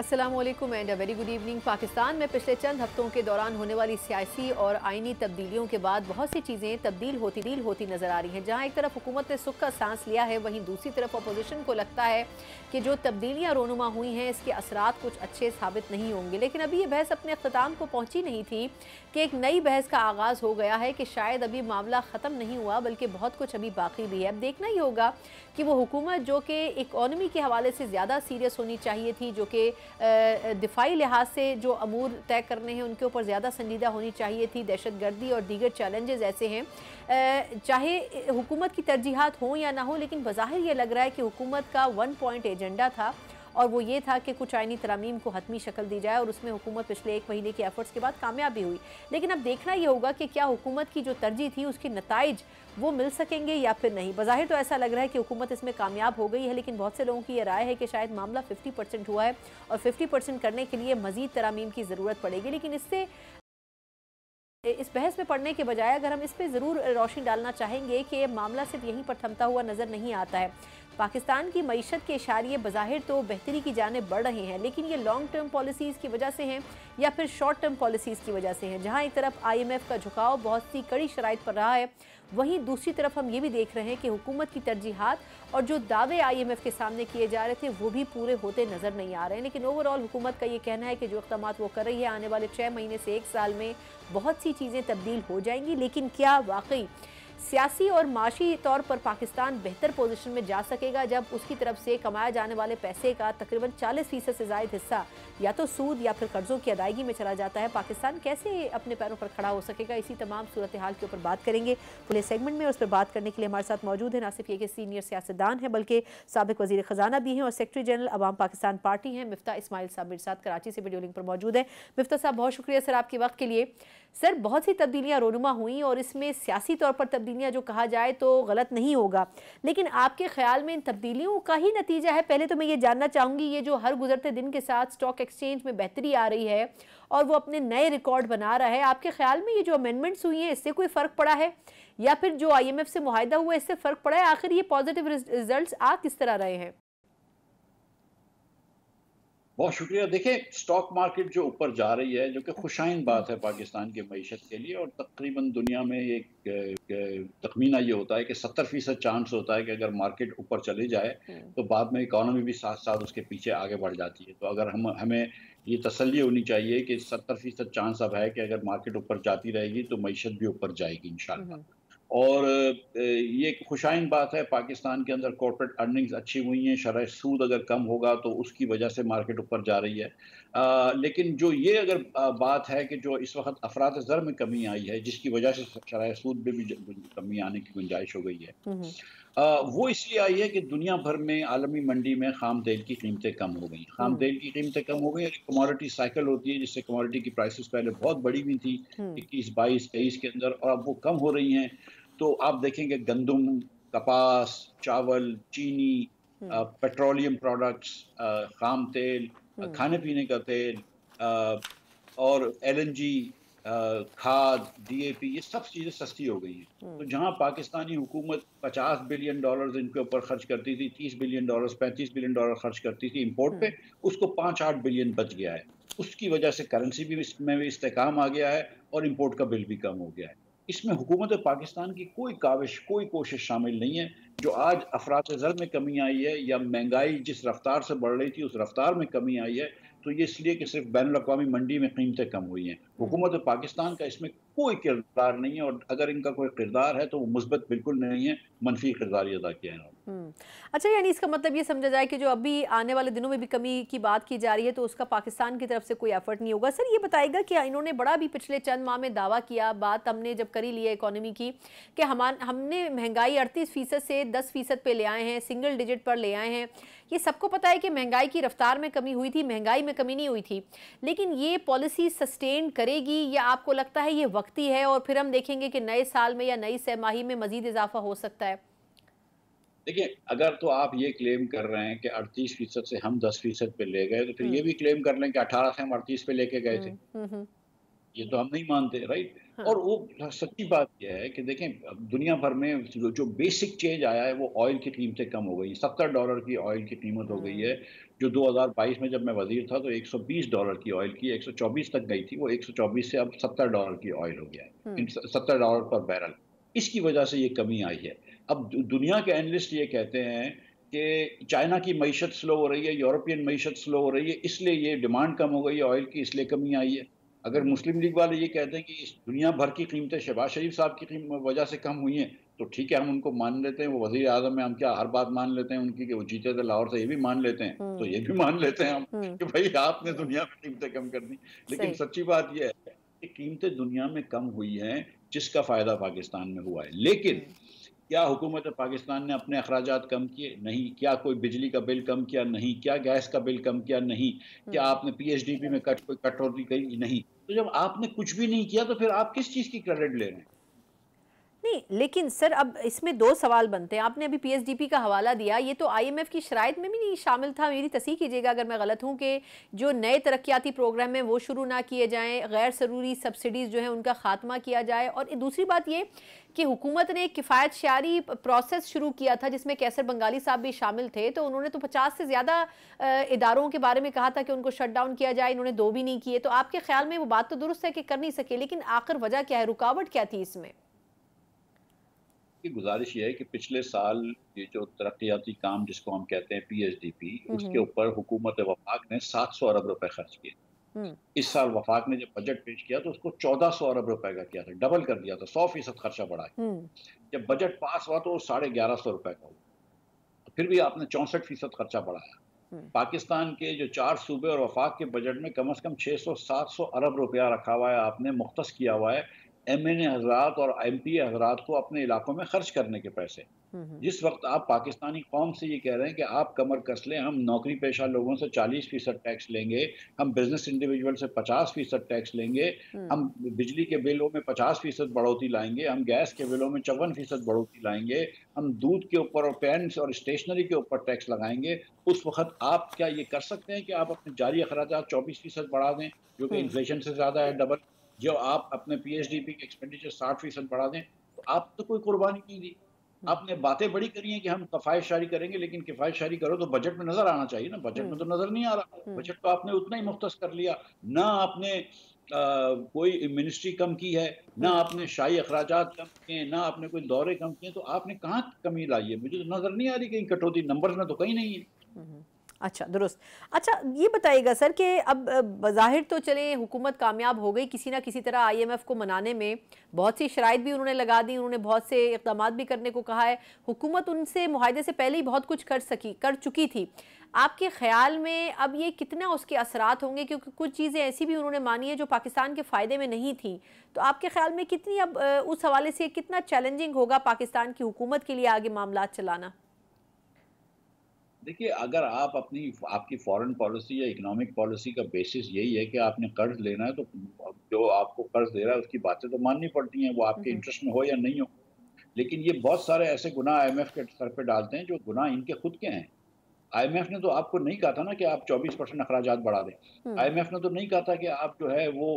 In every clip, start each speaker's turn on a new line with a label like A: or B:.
A: Aslam and a very good evening Pakistan में पिछले चंद हफ्तों के दौरान होने वाली सियासी और आइनी तब्दीलियों के बाद बहुत सी चीज़ें तब्दील होती दील होती नज़र आ रही हैं जहां एक तरफ हुकूमत ने सुख का सांस लिया है वहीं दूसरी तरफ अपोजिशन को लगता है कि जो तब्दीलियां रोनुमा हुई हैं इसके असरा कुछ अच्छे साबित नहीं होंगे लेकिन अभी ये बहस अपने अख्ताम को पहुँची नहीं थी कि एक नई बहस का आगाज़ हो गया है कि शायद अभी मामला ख़त्म नहीं हुआ बल्कि बहुत कुछ अभी बाकी भी है अब देखना ही होगा कि वो हुकूमत जो कि इकॉनमी के हवाले से ज़्यादा सीरियस होनी चाहिए थी जो कि दिफाई लिहाज से जो अमूर तय करने हैं उनके ऊपर ज़्यादा संजीदा होनी चाहिए थी दहशत गर्दी और दीगर चैलेंजेस ऐसे हैं चाहे हुकूमत की तरजीहत हों या ना हो लेकिन बज़ाहिर ये लग रहा है कि हुकूमत का वन पॉइंट एजेंडा था और वो ये था कि कुछ आइनी तरामीम को हतमी शक्ल दी जाए और उसमें हुकूमत पिछले एक महीने के एफर्ट्स के बाद कामयाब भी हुई लेकिन अब देखना ये होगा कि क्या हुकूमत की जो तरजीह थी उसके नतज वो मिल सकेंगे या फिर नहीं बाहिर तो ऐसा लग रहा है कि हुकूमत इसमें कामयाब हो गई है लेकिन बहुत से लोगों की यह राय है कि शायद मामला फिफ्टी परसेंट हुआ है और फिफ्टी परसेंट करने के लिए मजीद तरामीम की ज़रूरत पड़ेगी लेकिन इससे इस बहस में पढ़ने के बजाय अगर हम इस पर ज़रूर रोशनी डालना चाहेंगे कि मामला सिर्फ यहीं पर थमता हुआ नज़र नहीं आता है पाकिस्तान की मीशत के इशारे बज़ाहिर तो बेहतरी की जानब बढ़ रहे हैं लेकिन ये लॉन्ग टर्म पॉलिसीज़ की वजह से हैं या फिर शॉर्ट टर्म पॉलिसीज़ की वजह से हैं जहाँ एक तरफ आई एम एफ़ का झुकाव बहुत सी कड़ी शराइ पर रहा है वहीं दूसरी तरफ हम ये भी देख रहे हैं कि हुकूमत की तरजीहत और जो दावे आई एम एफ़ के सामने किए जा रहे थे वो भी पूरे होते नज़र नहीं आ रहे हैं लेकिन ओवरऑल हुकूमत का ये कहना है कि जो इकदाम वो कर रही है आने वाले छः महीने से एक साल में बहुत सी चीज़ें तब्दील हो जाएंगी लेकिन क्या वाकई सियासी और माशी तौर पर पाकिस्तान बेहतर पोजीशन में जा सकेगा जब उसकी तरफ से कमाया जाने वाले पैसे का तकरीबन 40 फीसद से जायद हिस्सा या तो सूद या फिर कर्ज़ों की अदायगी में चला जाता है पाकिस्तान कैसे अपने पैरों पर खड़ा हो सकेगा इसी तमाम सूरत हाल के ऊपर बात करेंगे खुले सेगमेंट में उस पर बात करने के लिए हमारे साथ मौजूद है ना सिर्फ ये कि सीनियर सियासतदान हैं बल्कि सबक वजी ख़जाना भी हैं और सेक्रेटरी जनरल अवाम पाकिस्तान पार्टी हैं मिफ्ता इसमाइल साहब मेरे साथ कराची से वीडियो लिंक पर मौजूद है मिफ्ता साहब बहुत शुक्रिया सर आपके वक्त के लिए सर बहुत सी तब्दीलियां रोनुमा हुई और इसमें सियासी तौर पर तब्दीलियां जो कहा जाए तो गलत नहीं होगा लेकिन आपके ख्याल में इन तब्दीलियों का ही नतीजा है पहले तो मैं ये जानना चाहूँगी ये जो हर गुजरते दिन के साथ स्टॉक एक्सचेंज में बेहतरी आ रही है और वो अपने नए रिकॉर्ड बना रहा है आपके ख्याल में ये जो अमेंडमेंट्स हुई हैं इससे कोई फ़र्क पड़ा है या फिर जो आई से माहिदा हुआ है इससे फ़र्क पड़ा है आखिर ये पॉजिटिव रिजल्ट आ किस तरह रहे हैं
B: बहुत शुक्रिया देखिए स्टॉक मार्केट जो ऊपर जा रही है जो कि खुशाइन बात है पाकिस्तान के मीशत के लिए और तकरीबन दुनिया में एक तखमीना ये होता है कि सत्तर फीसद चांस होता है कि अगर मार्केट ऊपर चले जाए हम्म। तो बाद में इकानमी भी साथ साथ उसके पीछे आगे बढ़ जाती है तो अगर हम हमें ये तसली होनी चाहिए कि सत्तर फीसद चांस अब है कि अगर मार्केट ऊपर जाती रहेगी तो मीशत भी ऊपर जाएगी इन और ये खुशाइन बात है पाकिस्तान के अंदर कॉरपोरेट अर्निंग्स अच्छी हुई हैं शराय सूद अगर कम होगा तो उसकी वजह से मार्केट ऊपर जा रही है आ, लेकिन जो ये अगर बात है कि जो इस वक्त अफराद ज़र में कमी आई है जिसकी वजह से शराय सूद में भी कमी आने की गुंजाइश हो गई है आ, हम्म, हम्म। वो इसलिए आई है कि दुनिया भर में आलमी मंडी में खाम तेल की कीमतें कम हो गई खाम हम्म। तेल की कीमतें कम हो गई और कमोडिटी साइकिल होती है जिससे कमोडिटी की प्राइसेस पहले बहुत बड़ी हुई थी इक्कीस बाईस तेईस के अंदर और अब वो कम हो रही हैं तो आप देखेंगे गंदम कपास चावल चीनी हम्म। पेट्रोलियम प्रोडक्ट्स खाम तेल हम्म। खाने पीने का तेल और एलएनजी खाद डीएपी ये सब चीज़ें सस्ती हो गई हैं हम्म। तो जहाँ पाकिस्तानी हुकूमत 50 बिलियन डॉलर्स इनके ऊपर खर्च करती थी 30 बिलियन डॉलर्स 35 बिलियन डॉलर खर्च करती थी इंपोर्ट पे उसको पाँच आठ बिलियन बच गया है उसकी वजह से करेंसी भी इसमें भी इस्तेकाम आ गया है और इम्पोर्ट का बिल भी कम हो गया है इसमें हुकूमत पाकिस्तान की कोई काविश कोई कोशिश शामिल नहीं है जो आज अफरात ज़र में कमी आई है या महंगाई जिस रफ्तार से बढ़ रही थी उस रफ्तार में कमी आई है तो ये इसलिए कि सिर्फ बैन अवी मंडी में कीमतें कम हुई हैं हुकूमत पाकिस्तान का इसमें कोई किरदार नहीं है और अगर इनका कोई किरदार है तो वो मुस्बत बिल्कुल नहीं है मनफी किरदार अदा किया है
A: हम्म। अच्छा यानी इसका मतलब ये समझा जाए कि जो अभी आने वाले दिनों में भी कमी की बात की जा रही है तो उसका पाकिस्तान की तरफ से कोई एफर्ट नहीं होगा सर ये बताएगा कि इन्होंने बड़ा भी पिछले चंद माह में दावा किया बात हमने जब करी लिया इकोनॉमी की कि हम हमने महंगाई अड़तीस फीसद से दस फीसद पर ले आए हैं सिंगल डिजिट पर ले आए हैं ये सबको पता है कि महंगाई की रफ्तार में कमी हुई थी महंगाई में कमी नहीं हुई थी लेकिन ये पॉलिसी सस्टेन कर करेगी या आपको लगता है ये वक्ती है और फिर हम देखेंगे कि नए साल में या नई सहमाही में मजीद इजाफा हो सकता है
B: देखिए अगर तो आप ये क्लेम कर रहे हैं कि अड़तीस फीसद से हम दस फीसद पे ले गए तो फिर ये हम्म। भी क्लेम कर लें कि अठारह से हम अड़तीस पे लेके गए थे हम्म, हम्म, ये तो हम नहीं मानते राइट हाँ। और वो सच्ची बात ये है कि देखें दुनिया भर में जो, जो बेसिक चेंज आया है वो ऑयल की कीमतें कम हो गई सत्तर डॉलर की ऑयल की कीमत हो गई है जो 2022 में जब मैं वजीर था तो 120 डॉलर की ऑयल की 124 तक गई थी वो 124 से अब 70 डॉलर की ऑयल हो गया है 70 हम्म। डॉलर पर बैरल इसकी वजह से ये कमी आई है अब दुनिया के एनलिस्ट ये कहते हैं कि चाइना की मीशत स्लो हो रही है यूरोपियन मीशत स्लो हो रही है इसलिए ये डिमांड कम हो गई है ऑयल की इसलिए कमी आई है अगर मुस्लिम लीग वाले ये कहते हैं कि इस दुनिया भर की कीमतें शहबाज शरीफ साहब की वजह से कम हुई हैं तो ठीक है हम उनको मान लेते हैं वो वजीर आजम है हम क्या हर बात मान लेते हैं उनकी कि वो जीते थे लाहौर से ये भी मान लेते हैं तो हम्म। ये भी मान लेते हैं हम हम्म। कि भाई आपने दुनिया में कीमतें कम कर दी लेकिन सच्ची बात यह है कि कीमतें दुनिया में कम हुई हैं जिसका फायदा पाकिस्तान में हुआ है लेकिन हम्म। क्या हुकूमत पाकिस्तान ने अपने अखराज कम किए नहीं क्या कोई बिजली का बिल कम किया नहीं क्या गैस का बिल कम किया नहीं क्या आपने एच में कट कोई कटौती कही नहीं तो जब आपने कुछ भी नहीं किया तो फिर आप किस चीज़ की क्रेडिट ले रहे हैं
A: नहीं लेकिन सर अब इसमें दो सवाल बनते हैं आपने अभी पीएसडीपी का हवाला दिया ये तो आईएमएफ की शराय में भी नहीं शामिल था मेरी तस्ह कीजिएगा अगर मैं गलत हूँ कि जो नए तरक्याती प्रोग्राम हैं वो शुरू ना किए जाएँ गैर ज़रूरी सब्सिडीज़ जो हैं उनका खात्मा किया जाए और दूसरी बात ये कि हुकूमत ने एक किफ़ायत शारी प्रोसेस शुरू किया था जिसमें कैसर बंगाली साहब भी शामिल थे तो उन्होंने तो पचास से ज़्यादा इदारों के बारे में कहा था कि उनको शट डाउन किया जाए इन्होंने दो भी नहीं किए तो आपके ख्याल में वो बात तो दुरुस्त है कि कर नहीं सके लेकिन आखिर वजह क्या है रुकावट क्या थी इसमें
B: की गुजारिश ये है कि पिछले साल ये जो तरक्याती काम जिसको हम कहते हैं पी हम्म, उसके हम्म। ऊपर हुकूमत वफाक ने 700 अरब रुपए खर्च किए हम्म। इस साल वफाक ने जब बजट पेश किया तो उसको 1400 अरब रुपए का किया था डबल कर दिया था सौ फीसद खर्चा बढ़ा जब बजट पास हुआ तो साढ़े ग्यारह सौ रुपए का हुआ फिर भी आपने चौंसठ फीसद खर्चा बढ़ाया पाकिस्तान के जो चार सूबे और वफाक के बजट में कम अज कम सात सौ अरब रुपया रखा हुआ है आपने मुख्त किया हुआ है एम एन ए हजरात और एम पी ए हजरात को अपने इलाकों में खर्च करने के पैसे जिस वक्त आप पाकिस्तानी कौम से ये कह रहे हैं कि आप कमर कस लें हम नौकरी पेशा लोगों से चालीस फीसद टैक्स लेंगे हम बिजनेस इंडिविजुअल से पचास फीसद टैक्स लेंगे हम्म। हम बिजली के बिलों में पचास फीसद बढ़ोतरी लाएंगे हम गैस के बिलों में चौवन फीसद बढ़ोतरी लाएंगे हम दूध के ऊपर और पेंट्स और स्टेशनरी के ऊपर टैक्स लगाएंगे उस वक्त आप क्या ये कर सकते हैं कि आप अपने जारी अखराज चौबीस फीसद बढ़ा दें जो कि इन्फ्लेशन हम्म। से ज़्यादा है डबल जब आप अपने पीएचडीपी के एक्सपेंडिचर साठ फीसद बढ़ा दें तो आप तो कोई कुर्बानी नहीं दी हम्म। आपने बातें बड़ी करी हैं कि हम कफायत शारी करेंगे लेकिन किफायत शारी करो तो बजट में नजर आना चाहिए ना बजट में तो हम्म। नजर नहीं आ रहा बजट हम्म। तो आपने उतना ही मुख्त कर लिया ना आपने आ, कोई मिनिस्ट्री कम की है ना आपने शाही अखराज कम किए ना आपने कोई दौरे कम किए तो आपने कहाँ कमी लाई है मुझे तो नजर नहीं आ रही कहीं कटौती नंबर में तो कहीं नहीं है
A: अच्छा दुरुस्त अच्छा ये बताइएगा सर कि अब बाहिर तो चले हुकूमत कामयाब हो गई किसी ना किसी तरह आईएमएफ को मनाने में बहुत सी शराइत भी उन्होंने लगा दी उन्होंने बहुत से इकदाम भी करने को कहा है हुकूमत उनसे माहदे से पहले ही बहुत कुछ कर सकी कर चुकी थी आपके ख्याल में अब ये कितना उसके असरात होंगे क्योंकि कुछ चीज़ें ऐसी भी उन्होंने मानी है जो पाकिस्तान के फ़ायदे में नहीं थी तो आपके ख्याल में कितनी अब उस हवाले से कितना चैलेंजिंग होगा पाकिस्तान की हुकूमत के लिए आगे मामला चलाना
B: देखिए अगर आप अपनी आपकी फॉरेन पॉलिसी या इकोनॉमिक पॉलिसी का बेसिस यही है कि आपने कर्ज लेना है तो जो आपको कर्ज दे रहा है उसकी बातें तो माननी पड़ती हैं वो आपके इंटरेस्ट हम्म। में हो या नहीं हो लेकिन ये बहुत सारे ऐसे गुनाह आईएमएफ के सर पे डालते हैं जो गुनाह इनके खुद के हैं आईएमएफ ने तो आपको नहीं कहा था ना कि आप 24 परसेंट अखराज बढ़ा दें आईएमएफ हम्म। ने तो नहीं कहा था कि आप जो है वो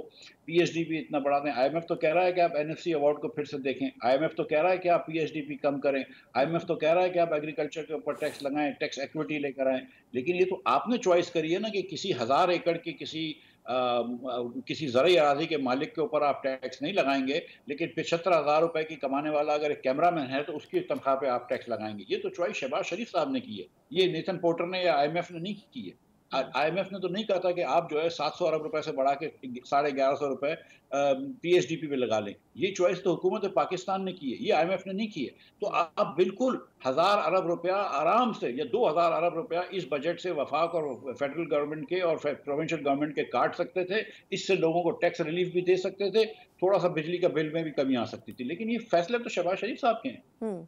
B: पीएचडी भी इतना बढ़ा दें आईएमएफ तो कह रहा है कि आप एनएफसी अवार्ड को फिर से देखें आईएमएफ तो कह रहा है कि आप पीएचडीपी कम करें आईएमएफ तो कह रहा है कि आप एग्रीकल्चर के ऊपर टैक्स लगाएं टैक्स एक्विटी लेकर आएँ लेकिन ये तो आपने चॉइस करी है ना कि किसी हज़ार एकड़ के किसी किसी जरिए अराजी के मालिक के ऊपर आप टैक्स नहीं लगाएंगे लेकिन पिछहत्तर हज़ार रुपये की कमाने वाला अगर एक कैमरा मैन है तो उसकी तनख्वाह पे आप टैक्स लगाएंगे ये तो चॉइस शहबाज शरीफ साहब ने की है ये नेथन पोर्टर ने या आई एम एफ ने नहीं की है आईएमएफ ने तो नहीं कहा था कि आप जो है 700 अरब रुपए से बढ़ा के साढ़े ग्यारह सौ रुपए पीएचडीपी पे लगा लें ये चॉइस तो हुकूमत पाकिस्तान ने की है ये आईएमएफ ने नहीं की है तो आप बिल्कुल हज़ार अरब रुपया आराम से या दो हज़ार अरब रुपया इस बजट से वफाक और फेडरल गवर्नमेंट के और प्रोविंशियल गवर्नमेंट के काट सकते थे इससे लोगों को टैक्स रिलीफ भी दे सकते थे थोड़ा सा बिजली का बिल में भी कमी आ सकती थी लेकिन ये फैसले तो शहबाज शरीफ साहब के हैं
A: हम्म।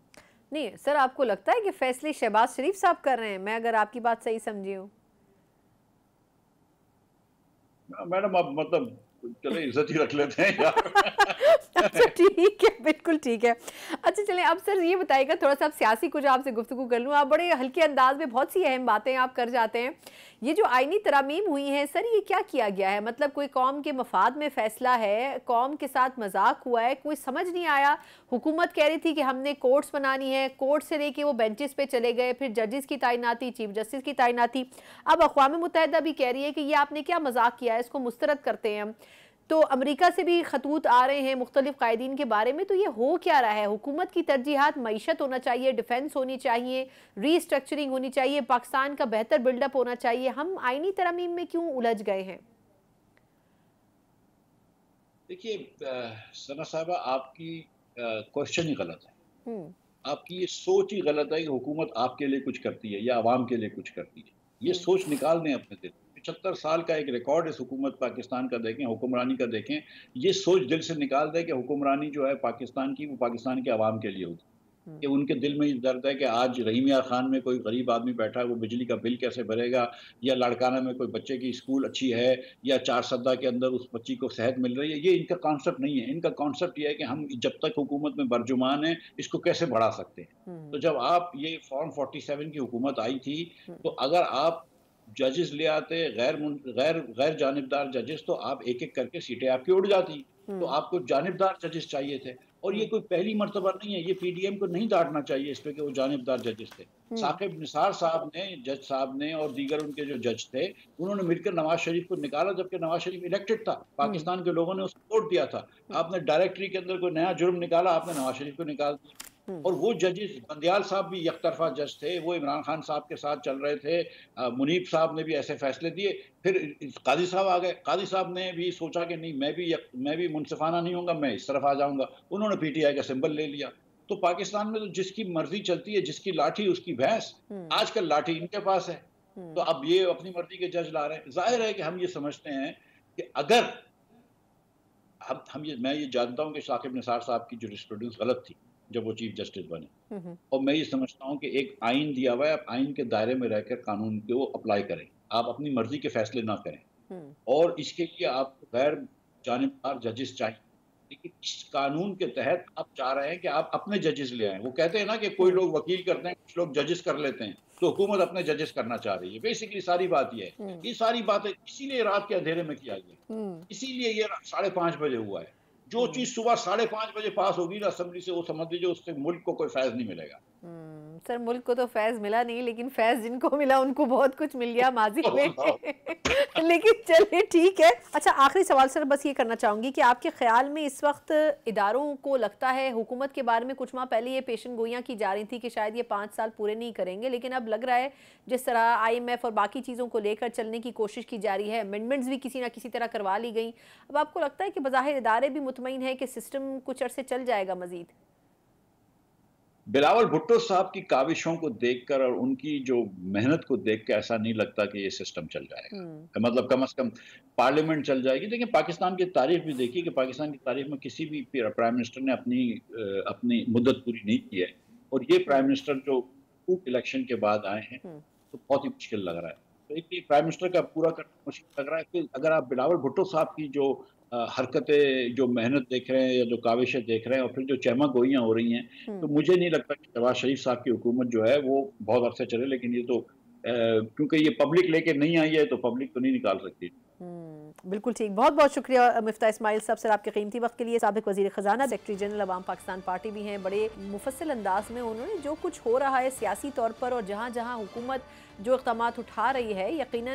A: नहीं सर आपको लगता है कि फैसले शहबाज शरीफ साहब कर रहे हैं मैं अगर आपकी बात सही समझी हूँ
B: मैडम अब मतलब चले इज्जत ही रख लेते हैं यार
A: अच्छा ठीक है बिल्कुल ठीक है अच्छा चलिए अब सर ये बताइएगा थोड़ा सा आप सियासी कुछ आपसे गुफ्तु कर लूँ आप बड़े हल्के अंदाज में बहुत सी अहम बातें आप कर जाते हैं ये जो आइनी तरामीम हुई हैं सर ये क्या किया गया है मतलब कोई कौम के मफाद में फ़ैसला है कौम के साथ मजाक हुआ है कोई समझ नहीं आया हुकूमत कह रही थी कि हमने कोर्ट्स बनानी है कोर्ट से लेके वो बेंचेस पे चले गए फिर जजेस की तैनाती चीफ जस्टिस की तैनाती अब अकवा मुतहदा भी कह रही है कि ये आपने क्या मजाक किया है इसको मुस्तरद करते हैं हम तो अमेरिका से भी खतूत आ रहे हैं मुख्तलिफ कायदीन के बारे में तो ये हो क्या रहा है हुकूमत की तरजीहत मीशत होना चाहिए डिफेंस होनी चाहिए रीस्ट्रक्चरिंग होनी चाहिए पाकिस्तान का बेहतर बिल्डअप होना चाहिए हम आइनी तरमीम में क्यों उलझ गए हैं
B: देखिए सना साहबा आपकी क्वेश्चन ही गलत है हम्म। आपकी ये सोच ही गलत है कि हुकूमत आपके लिए कुछ करती है या आवाम के लिए कुछ करती है ये हम्म। सोच निकाल दें अपने दिल पचहत्तर साल का एक रिकॉर्ड इस हुकूमत पाकिस्तान का देखें हुक्मरानी का देखें ये सोच दिल से निकाल दें कि हुक्मरानी जो है पाकिस्तान की वो पाकिस्तान के आवाम के लिए होती कि उनके दिल में ये दर्द है कि आज रहीमिया खान में कोई गरीब आदमी बैठा है वो बिजली का बिल कैसे भरेगा या लाड़काना में कोई बच्चे की स्कूल अच्छी है या चार सदा के अंदर उस बच्ची को सेहत मिल रही है ये इनका कॉन्सेप्ट नहीं है इनका कॉन्सेप्ट ये है कि हम जब तक हुकूमत में बर्जुमान है इसको कैसे बढ़ा सकते हैं तो जब आप ये फॉर्म फोर्टी की हुकूमत आई थी तो अगर आप जजेस ले आते गैर गैर गैर जानबदार जजेस तो आप एक एक करके सीटें आपकी उड़ जाती हम्म। तो आपको जानबदार जजेस चाहिए थे और ये कोई पहली मरतबा नहीं है ये पीडीएम को नहीं डांटना चाहिए इस पे कि वो जानबदार जजेस थे हम्म। साकिब निसार साहब ने जज साहब ने और दीगर उनके जो जज थे उन्होंने मिलकर नवाज शरीफ को निकाला जबकि नवाज शरीफ इलेक्टेड था हम्म। पाकिस्तान के लोगों ने उसको वोट दिया था आपने डायरेक्टरी के अंदर कोई नया जुर्म निकाला आपने नवाज शरीफ को निकाल दिया और वो जजेस बंदयाल साहब भी यकतरफा जज थे वो इमरान खान साहब के साथ चल रहे थे मुनीब साहब ने भी ऐसे फैसले दिए फिर काजी साहब आ गए काजी साहब ने भी सोचा कि नहीं मैं भी यक, मैं भी मुनफाना नहीं हूँ मैं इस तरफ आ जाऊंगा उन्होंने पीटीआई का सिंबल ले लिया तो पाकिस्तान में तो जिसकी मर्जी चलती है जिसकी लाठी उसकी भैंस हम्म। आजकल लाठी इनके पास है हम्म। तो अब ये अपनी मर्जी के जज ला रहे हैं जाहिर है कि हम ये समझते हैं कि अगर हम हम ये मैं ये जानता हूँ कि साकिब निसार साहब की जो स्टूडेंट्स गलत थी जब वो चीफ जस्टिस बने हम्म, हम्म। और मैं ये समझता हूँ कि एक आइन दिया हुआ है आप आइन के दायरे में रहकर कानून को अप्लाई करें आप अपनी मर्जी के फैसले ना करें हम्म। और इसके लिए आपको गैर जानबदार जजेस चाहिए लेकिन इस कानून के तहत आप चाह रहे हैं कि आप अपने जजेस ले आए वो कहते हैं ना कि कोई लोग वकील करते हैं कुछ लोग जजेस कर लेते हैं तो हुकूमत अपने जजेस करना चाह रही है बेसिकली सारी बात यह है ये सारी बातें इसीलिए रात के अंधेरे में किया
C: गया
B: इसीलिए ये साढ़े पांच बजे हुआ है जो चीज सुबह साढ़े पांच बजे पास होगी ना असेंबली से वो समझ लीजिए उससे मुल्क को कोई फायदा नहीं मिलेगा हम्म।
A: सर मुल्क को तो फैज मिला नहीं लेकिन फैज जिनको मिला उनको बहुत कुछ मिल गया माजी में लेकिन चलिए ठीक है अच्छा आखिरी सवाल सर बस ये करना चाहूँगी कि आपके ख्याल में इस वक्त इदारों को लगता है हुकूमत के बारे में कुछ माह पहले ये पेशन गोयाँ की जा रही थी कि शायद ये पाँच साल पूरे नहीं करेंगे लेकिन अब लग रहा है जिस तरह आई एम एफ और बाकी चीज़ों को लेकर चलने की कोशिश की जा रही है अमेंडमेंट्स भी किसी ना किसी तरह करवा ली गई अब आपको लगता है कि बाहर इदारे भी मुतमिन है कि सिस्टम कुछ अरसे चल जाएगा मजीद
B: बिलावल भुट्टो साहब की काविशों को देखकर और उनकी जो मेहनत को देख कर ऐसा नहीं लगता कि ये सिस्टम चल जाएगा हम्म। मतलब कम से कम पार्लियामेंट चल जाएगी देखिए पाकिस्तान की तारीफ भी देखिए कि पाकिस्तान की तारीफ में किसी भी प्राइम मिनिस्टर ने अपनी अपनी मुद्दत पूरी नहीं की है और ये प्राइम हम्म। मिनिस्टर जो उप इलेक्शन के बाद आए हैं हम्म। तो बहुत ही मुश्किल लग रहा है तो प्राइम मिनिस्टर का पूरा करना मुश्किल लग रहा है कि अगर आप बिलावल भुट्टो साहब की जो हरकतें जो मेहनत देख रहे हैं या जो काविशें देख रहे हैं और फिर जो चहमा गोइयाँ हो रही हैं हम्म। तो मुझे नहीं लगता कि नवाज शरीफ साहब की हुकूमत जो है वो बहुत अर्से चले लेकिन ये तो क्योंकि ये पब्लिक लेके नहीं आई है तो पब्लिक तो नहीं निकाल सकती
A: हम्म, बिल्कुल ठीक बहुत बहुत शुक्रिया मुफ्ता इसमाइल साहब सर आपके कीमती वक्त के लिए सबक वजी खजाना सेक्रेटरी जनरल अवाम पाकिस्तान पार्टी भी हैं बड़े मुफसल अंदाज में उन्होंने जो कुछ हो रहा है सियासी तौर पर और जहाँ जहाँ हुकूमत जो इकदाम उठा रही है यकीन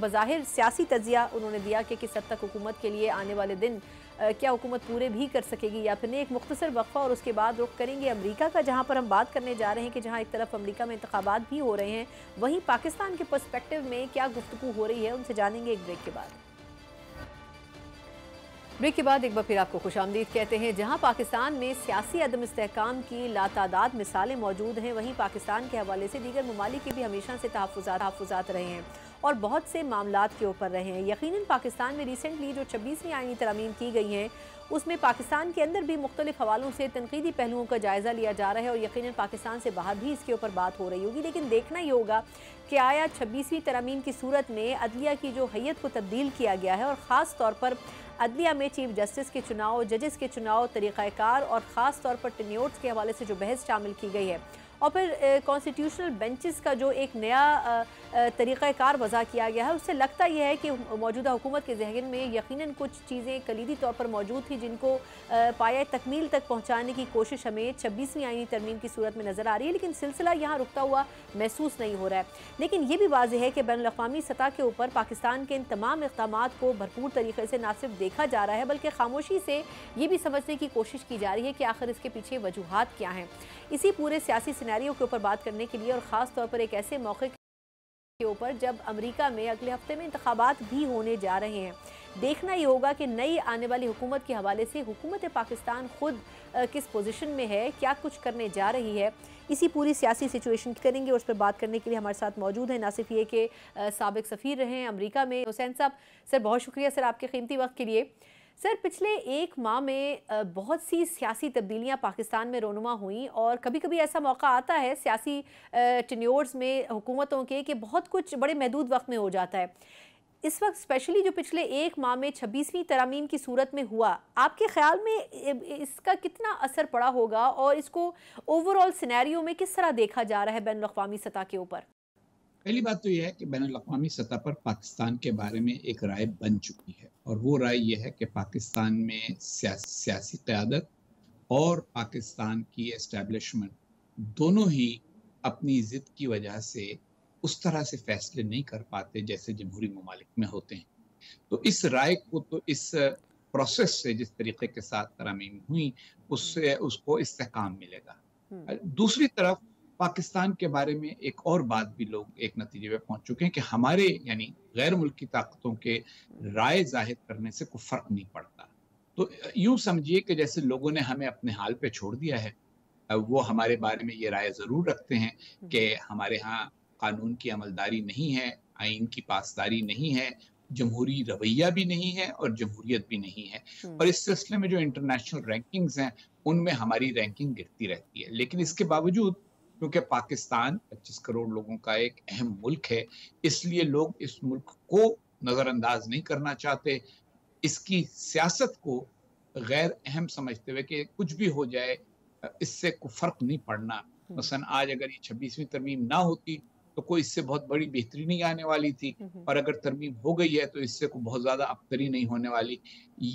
A: बज़ाहिर सियासी तजिया उन्होंने दिया कि किस हद तक हुकूमत के लिए आने वाले दिन क्या हुकूमत पूरे भी कर सकेगी या फिर एक मुख्तर वक्फ़ा और उसके बाद रुख करेंगे अमरीका का जहाँ पर हम बात करने जा रहे हैं कि जहाँ एक तरफ अमरीका में इंतबात भी हो रहे हैं वहीं पाकिस्तान के परस्पेक्टिव में क्या गुफ्तु हो रही है उनसे जानेंगे एक ब्रेक के बाद ब्रेक के बाद एक बार फिर आपको खुश आमदीद कहते हैं जहां पाकिस्तान में सियासी अदम इसकाम की लातादाद मिसालें मौजूद हैं वहीं पाकिस्तान के हवाले से दीगर ममालिक के भी हमेशा से तहफ़ा तहफात रहे हैं और बहुत से मामला के ऊपर रहे हैं यकीन पाकिस्तान में रिसेंटली जो छब्बीसवीं आइनी तरमीम की गई हैं उसमें पाकिस्तान के अंदर भी मुख्तलिफ हवालों से तनकीदी पहलुओं का जायज़ा लिया जा रहा है और यकीन पाकिस्तान से बाहर भी इसके ऊपर बात हो रही होगी लेकिन देखना ही होगा कि आया छब्बीसवीं तरमीम की सूरत में अदलिया की जो हैत को तब्दील किया गया है और ख़ास तौर पर अदलिया में चीफ जस्टिस के चुनाव जजेस के चुनाव तरीक़ाकार और ख़ास तौर पर टनियोट्स के हवाले से जो बहस शामिल की गई है और फिर कॉन्स्टिट्यूशनल बेंचेस का जो एक नया तरीक़ाकार वज़ा किया गया है उससे लगता यह है कि मौजूदा हुकूमत के जहन में यकीन कुछ चीज़ें कलीदी तौर पर मौजूद थी जिनको पाया तकमील तक पहुँचाने की कोशिश हमें छब्बीसवीं आइनी तरमीम की सूरत में नज़र आ रही है लेकिन सिलसिला यहाँ रुकता हुआ महसूस नहीं हो रहा है लेकिन ये भी वाजह है कि बैन अवी सतह के ऊपर पाकिस्तान के इन तमाम इकदाम को भरपूर तरीके से ना सिर्फ देखा जा रहा है बल्कि खामोशी से ये भी समझने की कोशिश की जा रही है कि आखिर इसके पीछे वजूहत क्या हैं इसी पूरे सियासी सिनेरियो के ऊपर बात करने के लिए और ख़ास तौर पर एक ऐसे मौके के ऊपर जब अमेरिका में अगले हफ्ते में इंतबात भी होने जा रहे हैं देखना ही होगा कि नई आने वाली हुकूमत के हवाले से हुकूमत पाकिस्तान खुद किस पोजीशन में है क्या कुछ करने जा रही है इसी पूरी सियासी सिचुएशन करेंगे और उस पर बात करने के लिए हमारे साथ मौजूद हैं ना सिर्फ ये कि सबक सफ़ीर रहे हैं अमरीका में हुसैन साहब सर बहुत शुक्रिया सर आपके कीमती वक्त के लिए सर पिछले एक माह में बहुत सी सियासी तब्दीलियां पाकिस्तान में रोनुमा हुई और कभी कभी ऐसा मौका आता है सियासी टन्योर्स में हुकूमतों के कि बहुत कुछ बड़े महदूद वक्त में हो जाता है इस वक्त स्पेशली जो पिछले एक माह में छब्बीसवीं तरामीम की सूरत में हुआ आपके ख्याल में इसका कितना असर पड़ा होगा और इसको ओवरऑल सिनेरियो में किस तरह देखा जा रहा है बैन अवी सतह के ऊपर
C: पहली बात तो यह है कि बैन अवी सतह पर पाकिस्तान के बारे में एक राय बन चुकी है और वो राय यह है कि पाकिस्तान में सियासी क्यादत और पाकिस्तान की इस्टेब्लिशमेंट दोनों ही अपनी ज़िद की वजह से उस तरह से फैसले नहीं कर पाते जैसे जमहूरी ममालिक में होते हैं तो इस राय को तो इस प्रोसेस से जिस तरीके के साथ तरामीम हुई उससे उसको इस्तेकाम मिलेगा हम्म। दूसरी तरफ पाकिस्तान के बारे में एक और बात भी लोग एक नतीजे पे पहुंच चुके हैं कि हमारे यानी गैर मुल्की ताकतों के राय जाहिर करने से कोई फर्क नहीं पड़ता तो यूं समझिए कि जैसे लोगों ने हमें अपने हाल पे छोड़ दिया है वो हमारे बारे में ये राय ज़रूर रखते हैं कि हमारे यहाँ कानून की अमलदारी नहीं है आइन की पासदारी नहीं है जमहूरी रवैया भी नहीं है और जमहूरियत भी नहीं है और हम्म। इस सिलसिले में जो इंटरनेशनल रैंकिंग्स हैं उनमें हमारी रैंकिंग गिरती रहती है लेकिन इसके बावजूद क्योंकि पाकिस्तान 25 करोड़ लोगों का एक अहम मुल्क है इसलिए लोग इस मुल्क को नज़रअंदाज नहीं करना चाहते इसकी सियासत को गैर अहम समझते हुए कि कुछ भी हो जाए इससे कोई फर्क नहीं पड़ना हम्म। मसलन आज अगर ये छब्बीसवीं तरमीम ना होती तो कोई इससे बहुत बड़ी बेहतरी नहीं आने वाली थी हम्म, हम्म। और अगर तरमीम हो गई है तो इससे कोई बहुत ज्यादा अबतरी नहीं होने वाली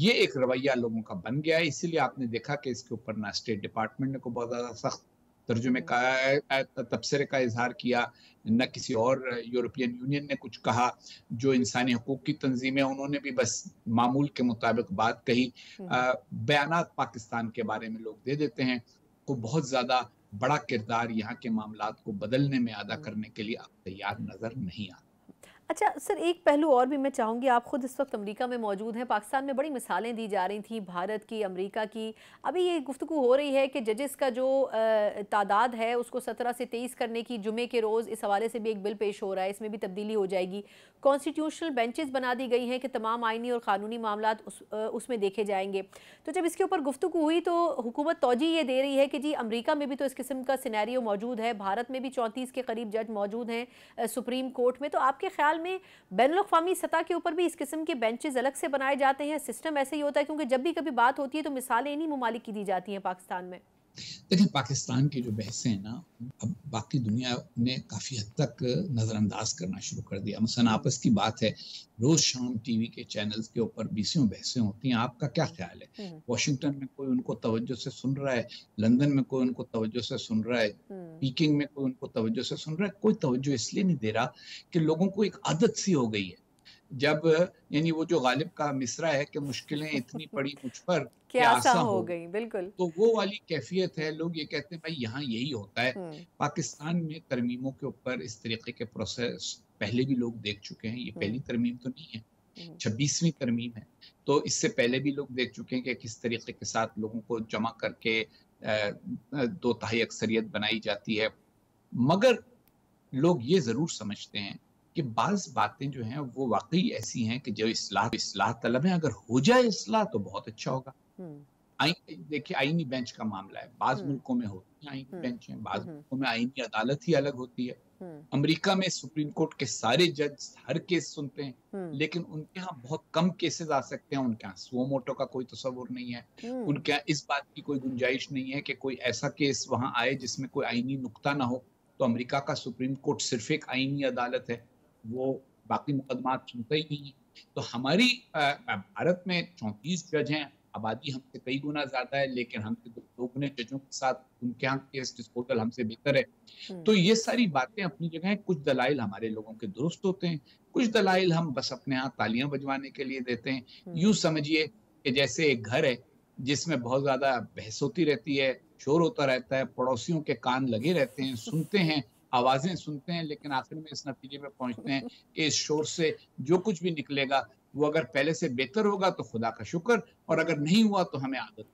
C: ये एक रवैया लोगों का बन गया है इसीलिए आपने देखा कि इसके ऊपर ना स्टेट डिपार्टमेंट ने को बहुत ज्यादा सख्त तर्जुमे का तबसरे का इजहार किया न किसी और यूरोपियन यूनियन ने कुछ कहा जो इंसानी हकूक़ की तंजीमें उन्होंने भी बस मामूल के मुताबिक बात कही हम्म। बयान पाकिस्तान के बारे में लोग दे देते हैं तो बहुत ज़्यादा बड़ा किरदार यहाँ के मामला को बदलने में अदा हम्म। करने के लिए आप तैयार नज़र नहीं आता
A: अच्छा सर एक पहलू और भी मैं चाहूँगी आप खुद इस वक्त अमेरिका में मौजूद हैं पाकिस्तान में बड़ी मिसालें दी जा रही थी भारत की अमेरिका की अभी ये गुफ्तु हो रही है कि जजेस का जो तादाद है उसको सत्रह से तेईस करने की जुमे के रोज़ इस हवाले से भी एक बिल पेश हो रहा है इसमें भी तब्दीली हो जाएगी कॉन्स्टिट्यूशनल बेंचेज़ बना दी गई हैं कि तमाम आइनी और क़ानूनी मामला उस, उसमें देखे जाएंगे तो जब इसके ऊपर गुफ्तु हुई तो हुकूमत तोजी ये दे रही है कि जी अमरीका में भी तो इस किस्म का सीनारी मौजूद है भारत में भी चौंतीस के करीब जज मौजूद हैं सुप्रीम कोर्ट में तो आपके ख्याल में बैन अवी सतह के ऊपर भी इस किस्म के बेंचेज अलग से बनाए जाते हैं सिस्टम ऐसे ही होता है क्योंकि जब भी कभी बात होती है तो मिसालें इन्हीं ममालिक की दी जाती हैं पाकिस्तान में
C: देखिए पाकिस्तान की जो बहसें हैं ना अब बाकी दुनिया ने काफ़ी हद तक नज़रअंदाज करना शुरू कर दिया मसलन आपस की बात है रोज़ शाम टीवी के चैनल्स के ऊपर बीसों बहसें होती हैं आपका क्या ख्याल है वाशिंगटन हम्म। में कोई उनको तवज्जो से सुन रहा है लंदन में कोई उनको तवज्जो से सुन रहा है हम्म। स्पीकिंग में कोई उनको तवज्जो से सुन रहा है कोई तवज्जो इसलिए नहीं दे रहा कि लोगों को एक आदत सी हो गई है जब यानी वो जो गालिब का मिसरा है कि मुश्किलें इतनी पड़ी मुझ पर क्या आसा हो, हो गई बिल्कुल तो वो वाली कैफियत है लोग ये कहते हैं भाई यहाँ यही होता है हम्म। पाकिस्तान में तरमीमों के ऊपर इस तरीके के प्रोसेस पहले भी लोग देख चुके हैं ये पहली हम्म। तरमीम तो नहीं है हम्म। छब्बीसवीं तरमीम है तो इससे पहले भी लोग देख चुके हैं कि किस तरीके के साथ लोगों को जमा करके दो तहाई अक्सरियत बनाई जाती है मगर लोग ये ज़रूर समझते हैं कि बाज़ बातें जो हैं वो वाकई ऐसी हैं कि जो इसलाह इसलाह तलब है अगर हो जाए इसलाह तो बहुत अच्छा होगा आईनी देखिए आईनी बेंच का मामला है बाज हम्म। मुल्कों में होती है आईनी हम्म। बेंच है बाज हम्म। मुल्कों में आईनी अदालत ही अलग होती है अमेरिका में सुप्रीम कोर्ट के सारे जज हर केस सुनते हैं लेकिन उनके यहाँ बहुत कम केसेस आ सकते हैं उनके यहाँ सुओ मोटो का कोई तस्वुर नहीं है उनके यहाँ इस बात की कोई गुंजाइश नहीं है कि कोई ऐसा केस वहाँ आए जिसमें कोई आईनी नुकता ना हो तो अमेरिका का सुप्रीम कोर्ट सिर्फ एक आईनी अदालत है वो बाकी मुकदमा सुनते ही नहीं है तो हमारी भारत में चौंतीस जज हैं आबादी हमसे कई गुना ज्यादा है लेकिन हमसे दो, दो गुने जजों के साथ उनके यहाँ केस डिस्पोजल हमसे बेहतर है हम्म। तो ये सारी बातें अपनी जगह कुछ दलाइल हमारे लोगों के दुरुस्त होते हैं कुछ दलाइल हम बस अपने यहाँ तालियां बजवाने के लिए देते हैं हम्म। यूं समझिए कि जैसे एक घर है जिसमें बहुत ज्यादा बहस होती रहती है शोर होता रहता है पड़ोसियों के कान लगे रहते हैं सुनते हैं आवाजें सुनते हैं लेकिन आखिर में इस नतीजे में पहुंचते हैं कि इस शोर से जो कुछ भी निकलेगा वो अगर पहले से बेहतर होगा तो खुदा का शुक्र और अगर नहीं हुआ तो हमें आदत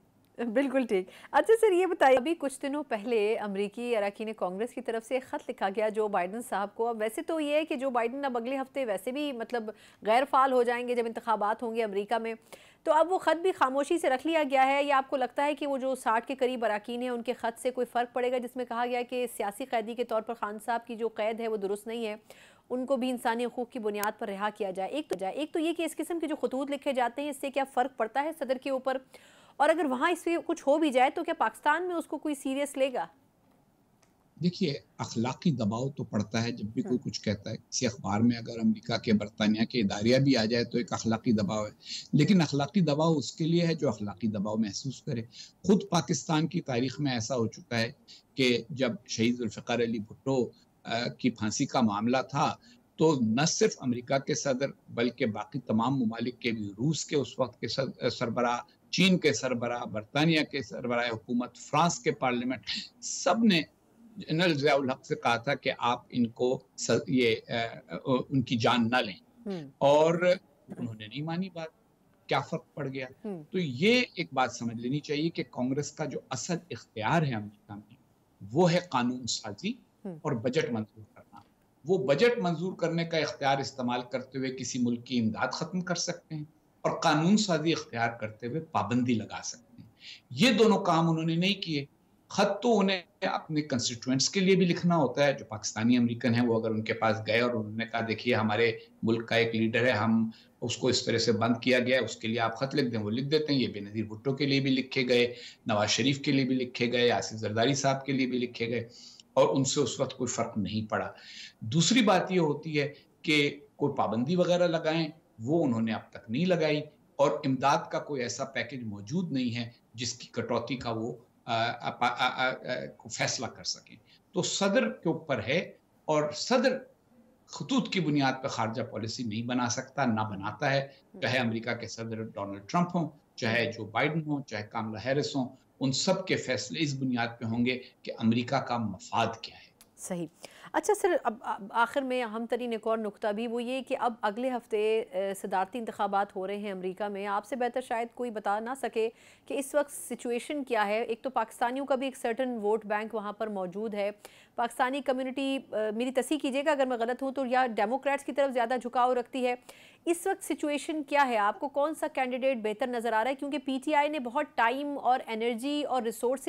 A: बिल्कुल ठीक अच्छा सर ये बताइए अभी कुछ दिनों पहले अमरीकी अरकान कांग्रेस की तरफ से ख़त लिखा गया जो बाइडन साहब को अब वैसे तो ये है कि जो बाइडन अब अगले हफ्ते वैसे भी मतलब गैर फाल हो जाएंगे जब इंतबात होंगे अमरीका में तो अब वो ख़त भी खामोशी से रख लिया गया है या आपको लगता है कि वो जो साठ के करीब अरकान है उनके ख़त से कोई फ़र्क पड़ेगा जिसमें कहा गया कि सियासी कैदी के तौर पर खान साहब की जो कैद है वो दुरुस्त नहीं है उनको भी इंसानी हकूक़ की बुनियाद पर रिहा किया जाए एक तो जाए एक तो ये कि इस किस्म के जो खतूत लिखे जाते हैं इससे क्या फ़र्क पड़ता है सदर के ऊपर और अगर वहाँ इस कुछ हो भी जाए तो क्या पाकिस्तान में उसको कोई सीरियस लेगा
C: देखिए अखलाकी दबाव तो पड़ता है जब भी कोई हाँ। कुछ कहता है किसी अखबार में अगर अमेरिका के बरतानिया के इदारिया भी आ जाए तो एक अखलाकी दबाव है लेकिन हाँ। अखलाकी दबाव उसके लिए है जो अखलाकी दबाव महसूस करे खुद पाकिस्तान की तारीख में ऐसा हो चुका है कि जब शहीद जुल्फ़ार अली भुट्टो की फांसी का मामला था तो न सिर्फ अमेरिका के सदर बल्कि बाकी तमाम ममालिक के भी रूस के उस वक्त के सरबरा चीन के सरबरा बरतानिया के सरबरा हुकूमत फ्रांस के पार्लियामेंट सब ने जनरल जयाउल हक से कहा था कि आप इनको सर, ये आ, उनकी जान ना लें हम्म। और उन्होंने नहीं मानी बात क्या फर्क पड़ गया हम्म। तो ये एक बात समझ लेनी चाहिए कि कांग्रेस का जो असल इख्तियार है अमेरिका में वो है कानून साजी हम्म। और बजट मंजूर करना वो बजट मंजूर करने का इख्तियार इस्तेमाल करते हुए किसी मुल्क की इमदाद खत्म कर सकते हैं और कानून साजी इख्तियार करते हुए पाबंदी लगा सकते हैं ये दोनों काम उन्होंने नहीं किए खत तो उन्हें अपने कंस्टिट्यूएंट्स के लिए भी लिखना होता है जो पाकिस्तानी अमेरिकन है वो अगर उनके पास गए और उन्होंने कहा देखिए हमारे मुल्क का एक लीडर है हम उसको इस तरह से बंद किया गया है उसके लिए आप खत लिख दें वो लिख देते हैं ये बेनजीर भुट्टो के लिए भी लिखे गए नवाज शरीफ के लिए भी लिखे गए आसिफ जरदारी साहब के लिए भी लिखे गए और उनसे उस वक्त कोई फर्क नहीं पड़ा दूसरी बात यह होती है कि कोई पाबंदी वगैरह लगाएं वो उन्होंने अब तक नहीं लगाई और इमदाद का कोई ऐसा पैकेज मौजूद नहीं है जिसकी कटौती का वो आ, आ, आ, आ, आ, फैसला कर सकें तो सदर के ऊपर है और सदर खतूत की बुनियाद पर खारजा पॉलिसी नहीं बना सकता ना बनाता है चाहे अमेरिका के सदर डोनाल्ड ट्रंप हों चाहे जो बाइडन हो चाहे कामला हैरिस हों उन सब के फैसले इस बुनियाद पे होंगे कि अमेरिका का मफाद
A: क्या है सही अच्छा सर अब आखिर में अहम तरीन एक और नुकता भी वो ये कि अब अगले हफ्ते सदारती इंतबात हो रहे हैं अमेरिका में आपसे बेहतर शायद कोई बता ना सके कि इस वक्त सिचुएशन क्या है एक तो पाकिस्तानियों का भी एक सर्टन वोट बैंक वहाँ पर मौजूद है पाकिस्तानी कम्युनिटी मेरी तसी कीजिएगा अगर मैं गलत हूँ तो या डेमोक्रेट्स की तरफ ज़्यादा झुकाव रखती है इस वक्त सिचुएशन क्या है आपको कौन सा कैंडिडेट बेहतर नज़र आ रहा है क्योंकि पीटीआई ने बहुत टाइम और एनर्जी और रिसोर्स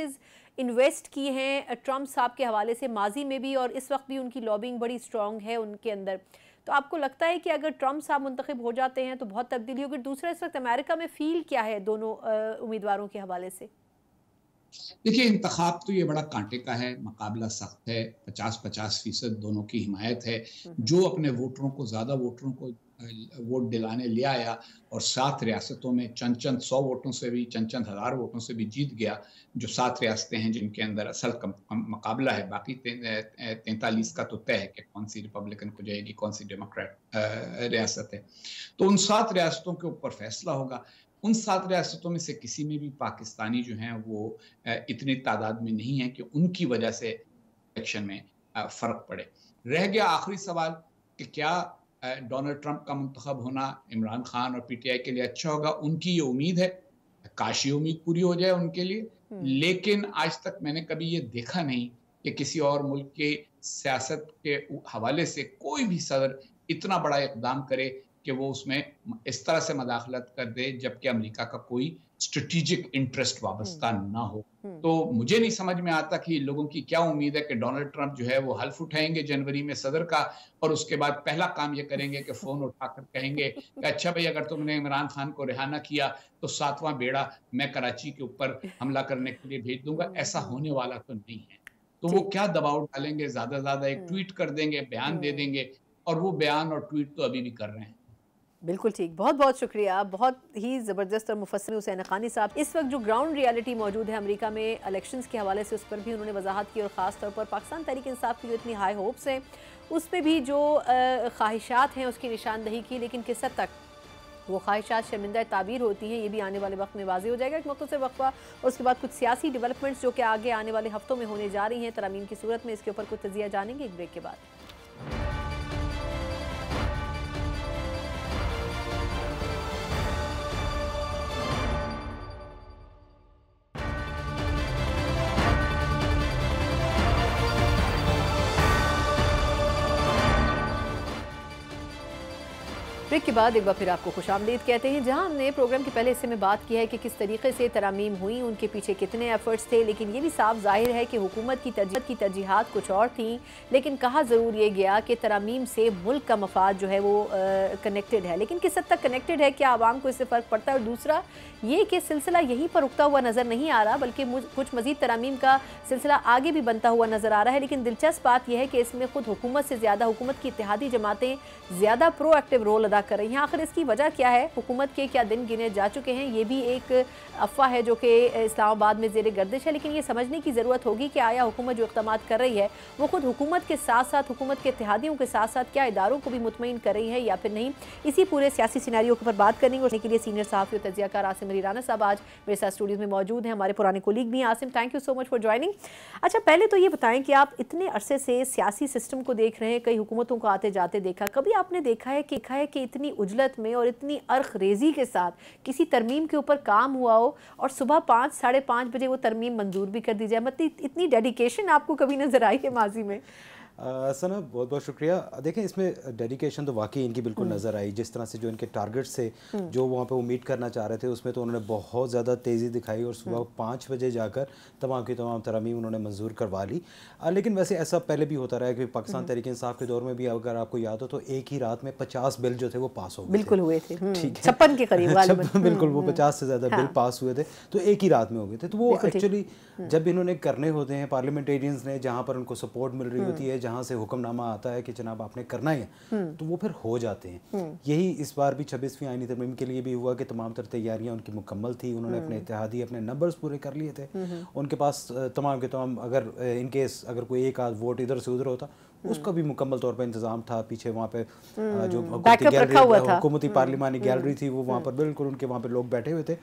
A: इन्वेस्ट किए हैं ट्रम्प साहब के हवाले से माजी में भी और इस वक्त भी उनकी लॉबिंग बड़ी स्ट्रॉन्ग है उनके अंदर तो आपको लगता है कि अगर ट्रम्प साहब मुंतखब हो जाते हैं तो बहुत तब्दीली होगी दूसरा इस वक्त अमेरिका में फील क्या है दोनों उम्मीदवारों के हवाले से
C: देखिए इंतखब तो ये बड़ा कांटे का है मुकाबला सख्त है पचास पचास फीसद दोनों की हिमायत है हम्म। जो अपने वोटरों को ज़्यादा वोटरों को वोट दिलाने ले आया और सात रियासतों में चंद चंद सौ वोटों से भी चंद चंद हज़ार वोटों से भी जीत गया जो सात रियासतें हैं जिनके अंदर असल कम, कम मुकाबला है बाकी तैंतालीस का तो तय है कि कौन सी रिपब्लिकन को जाएगी कौन सी डेमोक्रेट रियासत है तो उन सात रियासतों के ऊपर फैसला होगा उन सात रियासतों में से किसी में भी पाकिस्तानी जो हैं वो इतनी तादाद में नहीं है कि उनकी वजह से इलेक्शन में फ़र्क पड़े रह गया आखिरी सवाल कि क्या डोनाल्ड ट्रंप का मंतखब होना इमरान खान और पीटीआई के लिए अच्छा होगा उनकी ये उम्मीद है काशी उम्मीद पूरी हो जाए उनके लिए हम्म। लेकिन आज तक मैंने कभी ये देखा नहीं कि किसी और मुल्क के सियासत के हवाले से कोई भी सदर इतना बड़ा इकदाम करे कि वो उसमें इस तरह से मदाखलत कर दे जबकि अमेरिका का कोई स्ट्रेटिजिक इंटरेस्ट वाबस्ता हम्म। ना हो हम्म। तो मुझे नहीं समझ में आता कि लोगों की क्या उम्मीद है कि डोनाल्ड ट्रंप जो है वो हल्फ उठाएंगे जनवरी में सदर का और उसके बाद पहला काम ये करेंगे कि फोन उठाकर कहेंगे कि अच्छा भाई अगर तुमने इमरान खान को रिहाना किया तो सातवां बेड़ा मैं कराची के ऊपर हमला करने के लिए भेज दूंगा ऐसा हम्म। होने वाला तो नहीं है तो वो क्या दबाव डालेंगे ज्यादा ज्यादा एक ट्वीट कर देंगे बयान दे देंगे और वो बयान और ट्वीट तो अभी भी कर रहे
A: हैं बिल्कुल ठीक बहुत बहुत शुक्रिया बहुत ही ज़बरदस्त और मुफसर हुसैन खानी साहब इस वक्त जो ग्राउंड रियलिटी मौजूद है अमेरिका में इलेक्शंस के हवाले से उस पर भी उन्होंने वजाहत की और ख़ास तौर पर पाकिस्तान तहरीक इंसाफ की जो इतनी हाई होप्स हैं उस पर भी जो ख्वाहिशात हैं उसकी निशानदही की लेकिन किस हद तक वो ख्वाहिशात शर्मिंदा ताबीर होती हैं ये भी आने वाले वक्त में वाजी हो जाएगा एक मख्तर वक्फा और उसके बाद कुछ सियासी डेवलपमेंट्स जो कि आगे आने वाले हफ्तों में होने जा रही हैं तरामीम की सूरत में इसके ऊपर कुछ तजिया जानेंगे एक ब्रेक के बाद ब्रेक के बाद एक बार फिर आपको खुश आमदीद कहते हैं जहां हमने प्रोग्राम के पहले हिस्से में बात की है कि किस तरीके से तरामीम हुई उनके पीछे कितने एफर्ट्स थे लेकिन ये भी साफ जाहिर है कि हुकूमत की तरजीहत की तरजीहत कुछ और थी लेकिन कहा ज़रूर ये गया कि तरामीम से मुल्क का मफाद जो है वो कनेक्टेड है लेकिन किस हद तक कनेक्टेड है क्या आवाम को इससे फ़र्क पड़ता है और दूसरा ये कि सिलसिला यहीं पर रुकता हुआ नज़र नहीं आ रहा बल्कि कुछ मज़ीद तरामीम का सिलसिला आगे भी बनता हुआ नज़र आ रहा है लेकिन दिलचस्प बात यह है कि इसमें खुद हुकूमत से ज़्यादा हुकूमत की इतिहादी जमातें ज़्यादा प्रोएक्टिव रोल अदा कर रही हैं आखिर इसकी वजह क्या है हुकूमत के क्या दिन गिने जा चुके हैं ये भी एक अफवाह है जो कि इस्लामाबाद में जेर गर्दिश है लेकिन ये समझने की ज़रूरत होगी कि आया हुकूमत जो इकदाम कर रही है वो खुद हुकूमत के साथ साथ हुकूमत के इतिहादियों के साथ साथ क्या इदारों को भी मुतमिन कर रही है या फिर नहीं इसी पूरे सियासी सिनारियों के ऊपर बात करनी और के लिए सीनियर सहाफ़ी और कार आसिम अली राना साहब आज मेरे साथ स्टूडियो में मौजूद हैं हमारे पुराने कोलीग भी हैं Asim thank you so much for joining अच्छा पहले तो ये बताएं कि आप इतने अरसे से सियासी सिस्टम को देख रहे हैं कई हुकूमतों को आते जाते देखा कभी आपने देखा है कि देखा है कि इतनी उजलत में और इतनी अर्ख रेजी के साथ किसी तरमीम के ऊपर काम हुआ हो और सुबह पाँच साढ़े पाँच बजे वो तरमीम मंजूर भी कर दी जाए मतलब इतनी डेडिकेशन आपको कभी नज़र आई है माजी में
D: सना बहुत बहुत शुक्रिया देखें इसमें डेडिकेशन तो वाकई इनकी बिल्कुल हम्म। नज़र आई जिस तरह से जो इनके टारगेट्स थे हम्म। जो वहाँ पे वो मीट करना चाह रहे थे उसमें तो उन्होंने बहुत ज़्यादा तेज़ी दिखाई और सुबह हम्म। पाँच बजे जाकर तमाम की तमाम तरमीम उन्होंने मंजूर करवा ली लेकिन वैसे ऐसा पहले भी होता रहा है कि पाकिस्तान तरीके इंसाफ के दौर में भी अगर आपको याद हो तो एक ही रात में पचास बिल जो थे वो पास हो गए बिल्कुल हुए थे ठीक है छप्पन के करीब बिल्कुल वो पचास से ज़्यादा बिल हाँ। पास हुए थे तो एक ही रात में हो गए थे तो वो एक्चुअली जब इन्होंने करने होते हैं पार्लियामेंटेरियंस ने जहाँ पर उनको सपोर्ट मिल रही होती है जहाँ से हुक्मनामा आता है कि जनाब आपने करना है हम्म। तो वो फिर हो जाते हैं हम्म। यही इस बार भी छब्बीसवीं आइनी तरमीम के लिए भी हुआ कि तमाम तर तैयारियाँ उनकी मुकम्मल थी उन्होंने अपने हम्म। इतिहादी अपने नंबर्स पूरे कर लिए थे उनके पास तमाम के तमाम अगर इनकेस अगर कोई एक आध वोट इधर से उधर होता उसका भी मुकम्मल तौर पर इंतजाम था पीछे वहाँ पे जो हुकूमती पार्लिमानी गैलरी थी वो वहाँ पर बिल्कुल उनके वहाँ पे लोग बैठे हुए थे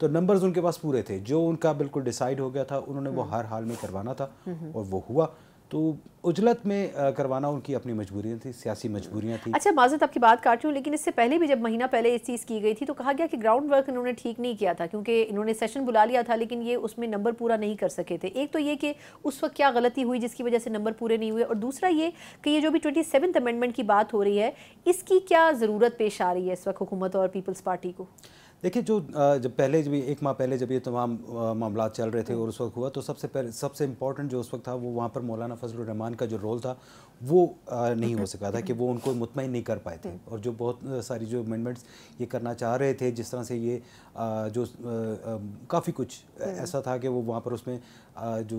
D: तो नंबर्स उनके पास पूरे थे जो उनका बिल्कुल डिसाइड हो गया था उन्होंने वो हर हाल में करवाना था और वो हुआ तो उजलत में करवाना उनकी अपनी मजबूरियाँ थी सियासी मजबूरियाँ थी अच्छा
A: माजत आपकी बात काट रही हूँ लेकिन इससे पहले भी जब महीना पहले इस चीज़ की गई थी तो कहा गया कि ग्राउंड वर्क इन्होंने ठीक नहीं किया था क्योंकि इन्होंने सेशन बुला लिया था लेकिन ये उसमें नंबर पूरा नहीं कर सके थे एक तो ये कि उस वक्त क्या गलती हुई जिसकी वजह से नंबर पूरे नहीं हुए और दूसरा ये कि ये जो भी ट्वेंटी अमेंडमेंट की बात हो रही है इसकी क्या ज़रूरत पेश आ रही है इस वक्त हुकूमत और पीपल्स पार्टी को
D: देखिए जो जब पहले जब एक माह पहले जब ये तमाम मामला चल रहे थे और उस वक्त हुआ तो सबसे पहले सबसे इम्पॉर्टेंट जो उस वक्त था वो वहाँ पर मौलाना फजल रहमान का जो रोल था वो नहीं हो सका था कि वो उनको मुतमिन नहीं कर पाए थे और जो बहुत सारी जो अमेंडमेंट्स ये करना चाह रहे थे जिस तरह से ये जो काफ़ी कुछ ऐसा था कि वो वहाँ पर उसमें जो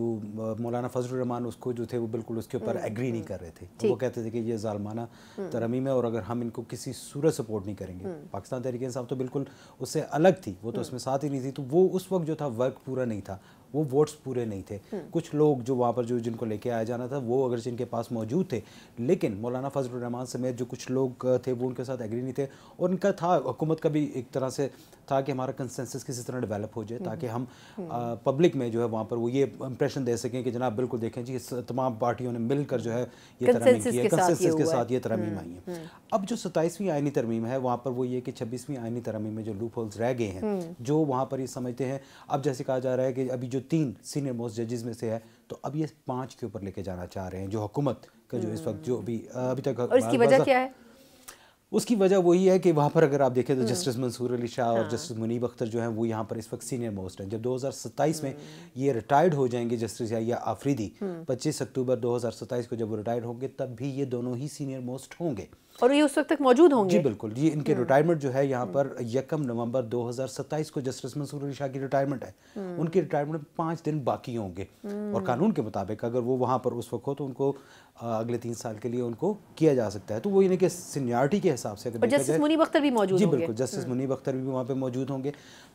D: मौलाना फजल रहमान उसको जो थे वो बिल्कुल उसके ऊपर एग्री हम्म, नहीं हम्म। कर रहे थे वो कहते थे कि ये जालमाना हम्म। तरमीम है और अगर हम इनको किसी सूरत सपोर्ट नहीं करेंगे पाकिस्तान तहरीक साहब तो बिल्कुल उससे अलग थी वो तो उसमें साथ ही नहीं थी तो वो उस वक्त जो था वर्क पूरा नहीं था वो वोट्स पूरे नहीं थे कुछ लोग जो वहाँ पर जो जिनको लेके आया जाना था वो अगर जिनके पास मौजूद थे लेकिन मौलाना फजल रहमान समेत जो कुछ लोग थे वो उनके साथ एग्री नहीं थे और उनका था हुकूमत का भी एक तरह से ताकि हमारा कंसेंसस किसी तरह डेवलप हो जाए ताकि हम्म। हम पब्लिक हम्म। में जो है वहाँ पर वो ये इंप्रेशन दे सकें कि जनाब बिल्कुल देखें जी तमाम पार्टियों ने मिलकर जो है ये तरमीम की है कंसेंसस के साथ ये तरमीम आई है हम्म, अब जो सताईसवीं आयनी तरमीम है वहाँ पर वो ये कि छब्बीसवीं आयनी तरमीम में जो लूप होल्स रह गए हैं जो वहाँ पर ये समझते हैं अब जैसे कहा जा रहा है कि अभी जो तीन सीनियर मोस्ट जजेस में से है तो अब ये पाँच के ऊपर लेके जाना चाह रहे हैं जो हुकूमत का जो इस वक्त जो अभी अभी तक और इसकी वजह क्या है उसकी वजह वही है कि वहाँ पर अगर आप देखें तो हम्म। जस्टिस मंसूर अली शाह और हाँ। जस्टिस मुनीब अख्तर जो हैं वो यहाँ पर इस वक्त सीनियर मोस्ट हैं जब 2027 में हम्म। ये रिटायर्ड हो जाएंगे जस्टिस या आफरीदी 25 हम्म। अक्टूबर 2027 को जब वो रिटायर्ड होंगे तब भी ये दोनों ही सीनियर मोस्ट होंगे
A: और ये उस वक्त तक मौजूद होंगे जी
D: बिल्कुल ये इनके रिटायरमेंट हम्म। जो है यहाँ पर यकम नवंबर 2027 को जस्टिस मंसूर अली शाह की रिटायरमेंट है उनके रिटायरमेंट में पाँच दिन बाकी होंगे हम्म। और कानून के मुताबिक अगर वो वहाँ पर उस वक्त हो तो उनको अगले तीन साल के लिए उनको किया जा सकता है तो वो इनके कि सीनियरिटी के हिसाब से अगर जस्टिस मुनीब अख्तर भी मौजूद जी बिल्कुल जस्टिस हम्म। मुनीब अख्तर भी वहाँ पर मौजूद होंगे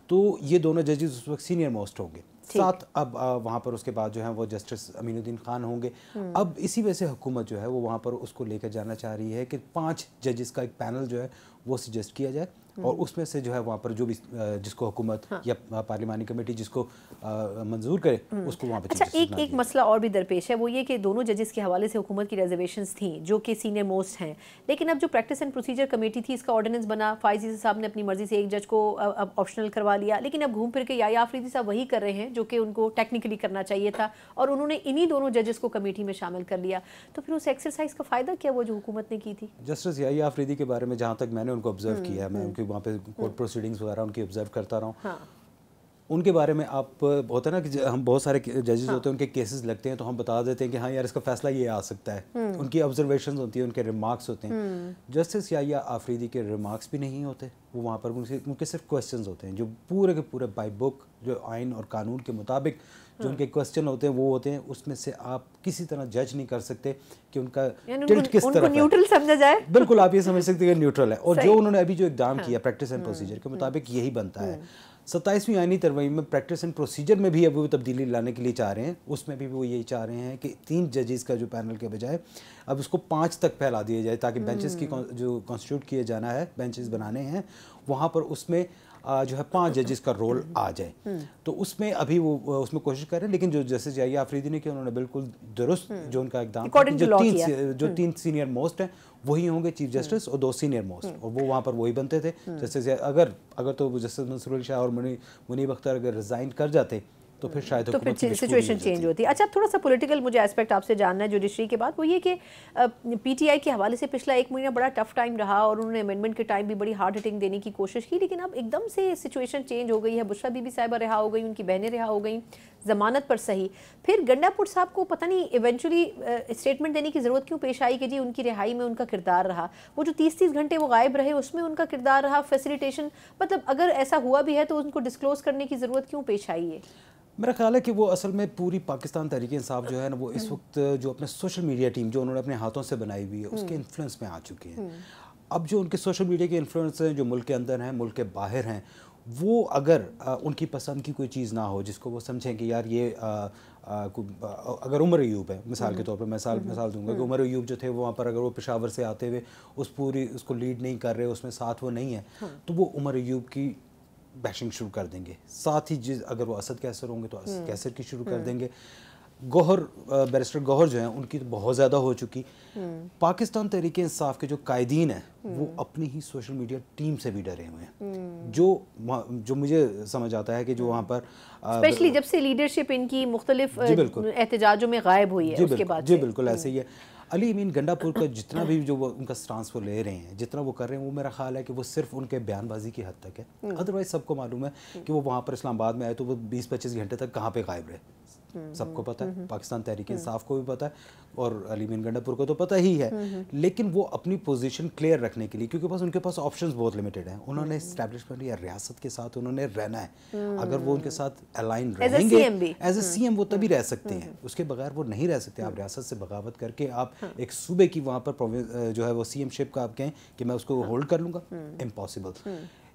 D: तो ये दोनों जजेस उस वक्त सीनियर मोस्ट होंगे साथ अब वहाँ पर उसके बाद जो है वो जस्टिस अमीनुद्दीन खान होंगे हम्म। अब इसी वजह से हुकूमत जो है वो वहाँ पर उसको लेकर जाना चाह रही है कि पाँच जजेस का एक पैनल जो है वो सजेस्ट किया जाए और उसमें से जो है वहाँ पर जो भी जिसको हुकूमत हाँ। या पार्लियामानी कमेटी जिसको मंजूर करे हम्म। उसको वहाँ पर अच्छा एक एक
A: मसला और भी दरपेश है वो ये कि दोनों जजेस के हवाले से हुकूमत की रिजर्वेशन थी जो कि सीनियर मोस्ट हैं लेकिन अब जो प्रैक्टिस एंड प्रोसीजर कमेटी थी इसका ऑर्डिनेंस बना फायजी साहब ने अपनी मर्जी से एक जज को अब ऑप्शनल करवा लिया लेकिन अब घूम फिर के या आफरीदी साहब वही कर रहे हैं जो कि उनको टेक्निकली करना चाहिए था और उन्होंने इन्हीं दोनों जजेस को कमेटी में शामिल कर लिया तो फिर उस एक्सरसाइज का फ़ायदा क्या वो जो हुकूमत ने की थी
D: जस्टिस याया आफरीदी के बारे में जहाँ तक मैंने उनको ऑब्जर्व हम्म, किया मैं हम्म। उनके क्योंकि वहाँ पे कोर्ट हम्म। प्रोसीडिंग्स वगैरह उनकी ऑब्जर्व करता रहा हूँ हाँ। उनके बारे में आप होता है ना कि हम बहुत सारे जजेस हाँ। होते हैं उनके केसेस लगते हैं तो हम बता देते हैं कि हाँ यार इसका फैसला ये आ सकता है हम्म। उनकी ऑब्जर्वेशन होती है उनके रिमार्क्स होते हैं जस्टिस हम्म। या आफरीदी के रिमार्क्स भी नहीं होते वो वहाँ पर उनके उनके सिर्फ क्वेश्चन होते हैं जो पूरे के पूरे बाई बुक जो आइन और कानून के मुताबिक जो उनके क्वेश्चन होते हैं वो होते हैं उसमें से आप किसी तरह जज नहीं कर सकते कि उनका टिल्ट किस तरह न्यूट्रल समझा जाए बिल्कुल आप ये समझ सकते हैं न्यूट्रल है और जो उन्होंने अभी जो एग्जाम हाँ। किया प्रैक्टिस एंड प्रोसीजर के हाँ। मुताबिक यही बनता है हाँ। सत्ताईसवीं आईनी तरवीम में प्रैक्टिस एंड प्रोसीजर में भी अब वो तब्दीली लाने के लिए चाह रहे हैं उसमें भी वो यही चाह रहे हैं कि तीन जजेस का जो पैनल के बजाय अब उसको पाँच तक फैला दिया जाए ताकि बेंचेस की हम्म। जो कॉन्स्टिट्यूट किए जाना है बेंचेस बनाने हैं वहाँ पर उसमें जो है पांच जजेस का रोल हम्म। आ जाए हम्म। तो उसमें अभी वो उसमें कोशिश कर रहे हैं लेकिन जो जैसे जाइए आफरीदी ने किया उन्होंने बिल्कुल दुरुस्त हम्म। जो उनका इकदाम जो तीन जो तीन सीनियर मोस्ट हैं वही होंगे चीफ जस्टिस और दो सीनियर मोस्ट और वो वहाँ पर वही बनते थे जस्टिस अगर अगर तो जस्टिस मंसूर शाह और मुनीब अख्तर अगर रिज़ाइन कर जाते तो फिर शायद तो फिर सिचुएशन चेंज
A: होती है अच्छा थोड़ा सा पॉलिटिकल मुझे एस्पेक्ट आपसे जानना है जुडिशरी के बाद वो ये कि पीटीआई के हवाले से पिछला एक महीना बड़ा टफ टाइम रहा और उन्होंने अमेंडमेंट के टाइम भी बड़ी हार्ड हिटिंग देने की कोशिश की लेकिन अब एकदम से सिचुएशन चेंज हो गई है बुशरा बीबी साहिबा रिहा हो गई उनकी बहनें रिहा हो गई ज़मानत पर सही फिर गंडापुर साहब को पता नहीं इवेंचुअली स्टेटमेंट देने की ज़रूरत क्यों पेश आई कि जी उनकी रिहाई में उनका किरदार रहा वो जो तीस तीस घंटे वो गायब रहे उसमें उनका किरदार रहा फैसिलिटेशन मतलब अगर ऐसा हुआ भी है तो उनको डिस्क्लोज करने की ज़रूरत क्यों पेश आई है
D: मेरा ख्याल है कि वो असल में पूरी पाकिस्तान तरीके इंसाफ जो है ना वो इस हाँ। वक्त जो अपने सोशल मीडिया टीम जो उन्होंने अपने हाथों से बनाई हुई है उसके इन्फ्लुएंस हम्म। में आ चुकी हैं हम्म। अब जो उनके सोशल मीडिया के इन्फ्लुएंस हैं जो मुल्क के अंदर हैं मुल्क के बाहर हैं वो अगर आ, उनकी पसंद की कोई चीज़ ना हो जिसको वो समझें कि यार ये आ, आ, अगर उमर यूब है मिसाल के हम्म। तौर पर मिसाल मिसाल दूंगा कि उमर यूब जो थे वहाँ पर अगर वो पेशावर से आते हुए उस पूरी उसको लीड नहीं कर रहे उसमें साथ वो नहीं है हाँ। तो वो उमर यूब की बैशिंग शुरू कर देंगे साथ ही जिस अगर वो असद कैसर होंगे तो असद हम्म। कैसर की शुरू कर हम्म। देंगे गौहर बैरिस्टर गौहर जो है उनकी तो बहुत ज़्यादा हो चुकी हम्म। पाकिस्तान तहरीक इंसाफ के जो कायदीन है वो अपनी ही सोशल मीडिया टीम से भी डरे हुए
A: हैं जो
D: जो मुझे समझ आता है कि जो वहाँ पर स्पेशली
A: जब से लीडरशिप इनकी मुख्तलिफ एहतजाजों में गायब हुई है जी
D: बिल्कुल ऐसे ही है अली अमीन गंडापुर का जितना भी जो उनका स्टांस वो ले रहे हैं जितना वो कर रहे हैं वो मेरा ख्याल है कि वो सिर्फ उनके बयानबाजी की हद तक है अदरवाइज हम्म। सबको मालूम है कि वो वहाँ पर इस्लामाबाद में आए तो वो बीस पच्चीस घंटे तक कहाँ पर गायब रहे हम्म, सबको हम्म, पता है हम्म, पाकिस्तान तहरीक इंसाफ को भी पता है और अली मीन गंडापुर को तो पता ही है लेकिन वो अपनी पोजीशन क्लियर रखने के लिए क्योंकि पास उनके पास ऑप्शन बहुत लिमिटेड है उन्होंने इस्टेब्लिशमेंट या रियासत के साथ उन्होंने रहना है अगर वो उनके साथ अलाइन रहेंगे एज ए सी वो तभी रह सकते हैं उसके बगैर वो नहीं रह सकते आप रियासत से बगावत करके आप हाँ। एक सूबे की वहाँ पर जो है वो सी शिप का आप कहें कि मैं उसको होल्ड हाँ। कर लूँगा इम्पॉसिबल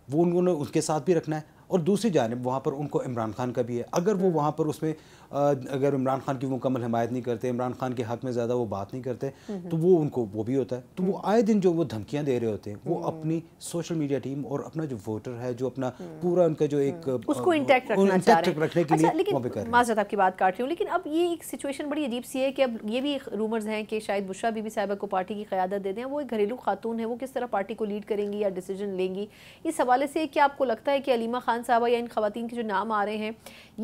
D: वो उन्होंने उसके साथ भी रखना है और दूसरी जानब वहाँ पर उनको इमरान खान का भी है अगर वो वहाँ पर उसमें अगर इमरान खान की मुकम्मल हमायत नहीं करते इमरान खान के हक़ में ज़्यादा वो बात नहीं करते तो वो उनको वो भी होता है तो वो आए दिन जो वो धमकियाँ दे रहे होते हैं वो अपनी सोशल मीडिया टीम और अपना जो वोटर है जो अपना पूरा उनका जो एक उसको रखने के अच्छा, लिए
A: आपकी बात काट रही हूँ लेकिन अब ये एक सिचुएशन बड़ी अजीब सी है कि अब ये भी रूमर्स हैं कि शायद बुशा बीबी साहबा को पार्टी की क़्यादत दे दें वो एक घरेलू खातून है वो किस तरह पार्टी को लीड करेंगी या डिसीजन लेंगी इस हवाले से क्या आपको लगता है कि अलीमा खान खान साहब या इन खातन के जो नाम आ रहे हैं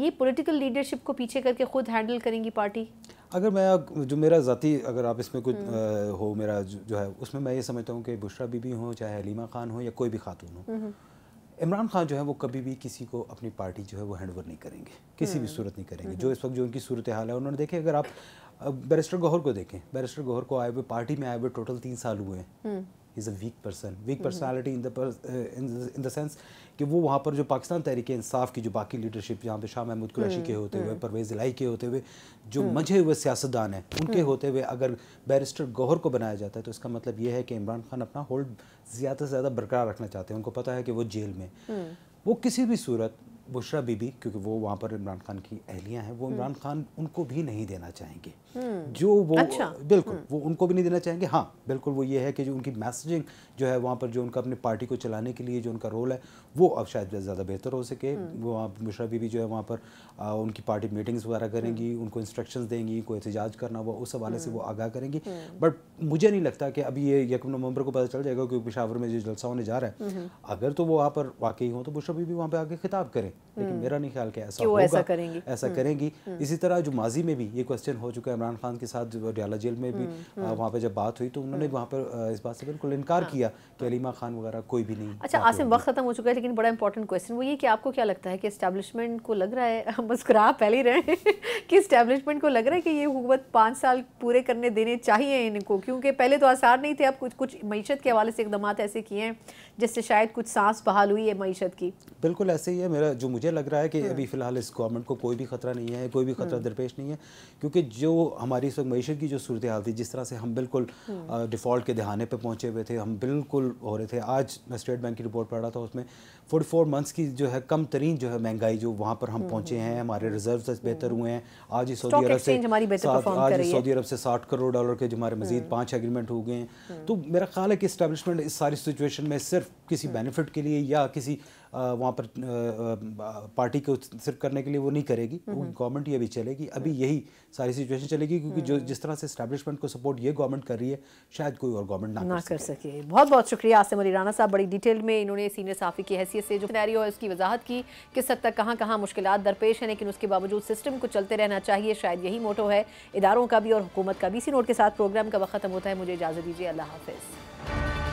A: ये पोलिटिकल लीडरशिप को पीछे करके ख़ुद हैंडल करेंगी पार्टी
D: अगर मैं जो मेरा ज़ाती अगर आप इसमें कुछ आ, हो मेरा जो जो है उसमें मैं ये समझता हूँ कि बुशरा बीबी हो चाहे हलीमा खान हो या कोई भी खातून हो हम्म। इमरान खान जो है वो कभी भी किसी को अपनी पार्टी जो है वो हैंडओवर नहीं करेंगे किसी भी हम्म। सूरत नहीं करेंगे हम्म। जो इस वक्त जो उनकी सूरत हाल है उन्होंने देखे अगर आप बैरिस्टर गौहर को देखें बैरिस्टर गौहर को आए हुए पार्टी में आए हुए टोटल तीन साल हुए हैं is a weak person weak personality in the in the sense कि वो वहाँ पर जो पाकिस्तान तहरीक इंसाफ की जो बाकी लीडरशिप जहाँ पे शाह महमूद कुरैशी mm, के होते हुए mm. परवेज़ इलाई के होते हुए जो mm. मझे हुए सियासतदान हैं उनके होते हुए अगर बैरिस्टर गौहर को बनाया जाता है तो इसका मतलब ये है कि इमरान खान अपना होल्ड ज़्यादा से ज़्यादा बरकरार रखना चाहते हैं उनको पता है कि वो जेल में वो किसी भी सूरत बुशरा बीबी क्योंकि वो वहाँ पर इमरान खान की अहलियाँ हैं वो हम्म। इमरान खान उनको भी नहीं देना चाहेंगे हम्म। जो वो अच्छा। बिल्कुल हम्म। वो उनको भी नहीं देना चाहेंगे हाँ बिल्कुल वो ये है कि जो उनकी मैसेजिंग जो है वहाँ पर जो उनका अपनी पार्टी को चलाने के लिए जो उनका रोल है वो अब शायद ज़्यादा बेहतर हो सके वो मुश्रा बीबी जो है वहाँ पर आ, उनकी पार्टी मीटिंग्स वगैरह करेंगी उनको इंस्ट्रक्शन देंगी कोई एहतजाज करना हुआ उस हवाले से वो आगाह करेंगी बट मुझे नहीं लगता कि अभी ये यकम नवंबर को पता चल जाएगा क्योंकि पिशावर में जो जलसा होने जा रहा है अगर तो वो वहाँ पर वाकई हों तो मुश्रा बीबी वहाँ पर आगे खिताब करें लेकिन हम्म। मेरा नहीं ख्याल कि ऐसा होगा ऐसा करेंगी ऐसा हम्म। करेंगी हम्म। इसी तरह जो माजी में भी ये क्वेश्चन हो चुका है इमरान खान के साथ डियाला जेल में भी वहाँ पे जब बात हुई तो उन्होंने वहाँ पर इस बात से बिल्कुल इनकार हाँ। किया कि अलीमा खान वगैरह कोई भी नहीं अच्छा आसिम
A: वक्त खत्म हो चुका है लेकिन बड़ा इंपॉर्टेंट क्वेश्चन वो ये कि आपको क्या लगता है कि इस्टेब्लिशमेंट को लग रहा है मुस्कुरा पहले रहे कि इस्टेब्लिशमेंट को लग रहा है कि ये हुकूमत पाँच साल पूरे करने देने चाहिए इनको क्योंकि पहले तो आसार नहीं थे अब कुछ कुछ मीशत के हवाले से इकदाम ऐसे किए हैं जिससे शायद कुछ सांस बहाल हुई है मीशत की
D: बिल्कुल ऐसे ही है मेरा जो मुझे लग रहा है कि अभी हम्म। फ़िलहाल इस गवर्नमेंट को कोई भी ख़तरा नहीं है कोई भी हम्म। ख़तरा दरपेश नहीं है क्योंकि जो हमारी इस वक्त मीशत की जो सूरत हाल थी जिस तरह से हम बिल्कुल डिफ़ॉल्ट हम्म। के दहाने पर पहुँचे हुए थे हम बिल्कुल हो रहे थे आज मैं स्टेट बैंक की रिपोर्ट पढ़ रहा था उसमें फोर्टी फोर मंथ्स की जो है कम तरीन जो है महंगाई जो वहाँ पर हम पहुँचे हैं हमारे रिजर्व बेहतर हुए हैं आज ही सऊदी अरब से आज ही सऊदी अरब से साठ करोड़ डॉलर के जो हमारे मजीद पाँच एग्रीमेंट हो गए हैं तो मेरा ख्याल है कि इस्टेबलिशमेंट इस सारी सिचुएशन में सिर्फ किसी बेनिफिट के लिए या किसी वहाँ पर पार्टी को सिर्फ करने के लिए वो नहीं करेगी हम्म। गवर्नमेंट ये भी चलेगी अभी यही सारी सिचुएशन चलेगी क्योंकि जो hmm. जिस तरह से स्टैब्लिशमेंट को सपोर्ट ये गवर्नमेंट कर रही है शायद कोई और गवर्नमेंट ना,
A: ना कर सके बहुत बहुत शुक्रिया आसिम अली राना साहब बड़ी डिटेल में इन्होंने सीनियर साफ़ी की हैसियत से जो सिनेरियो है उसकी वजाहत की किस हद तक कहाँ कहाँ मुश्किल दरपेश है लेकिन उसके बावजूद सिस्टम को चलते रहना चाहिए शायद यही मोटो है इदारों का भी और हुकूमत का भी इसी नोट के साथ प्रोग्राम का वक्त खत्म होता है मुझे इजाज़त दीजिए अल्लाह हाफिज़